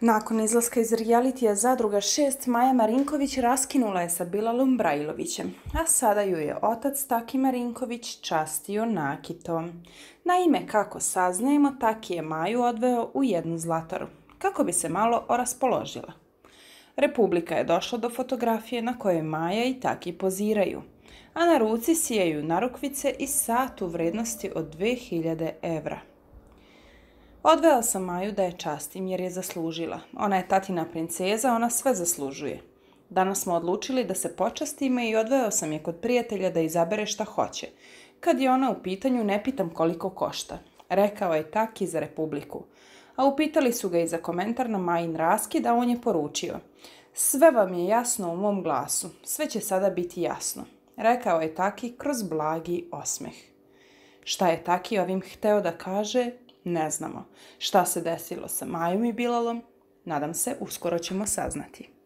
Nakon izlaska iz realitija zadruga 6, Maja Marinković raskinula je sa Bilalom Brajlovićem, a sada ju je otac Taki Marinković častio nakitom. Naime, kako saznajemo, Taki je Maju odveo u jednu zlataru, kako bi se malo oraspoložila. Republika je došla do fotografije na kojoj Maja i Taki poziraju, a na ruci sijeju narukvice i sat u vrednosti od 2000 evra. Odvela sam Maju da je častim jer je zaslužila. Ona je tatina princeza, ona sve zaslužuje. Danas smo odlučili da se počastimo i odveo sam je kod prijatelja da izabere šta hoće. Kad je ona u pitanju, ne pitam koliko košta. Rekao je tak i za Republiku. A upitali su ga i za komentar na Majin raskid, a on je poručio. Sve vam je jasno u mom glasu. Sve će sada biti jasno. Rekao je taki kroz blagi osmeh. Šta je taki ovim hteo da kaže, Ne znamo. Šta se desilo sa Majom i Bilalom? Nadam se, uskoro ćemo saznati.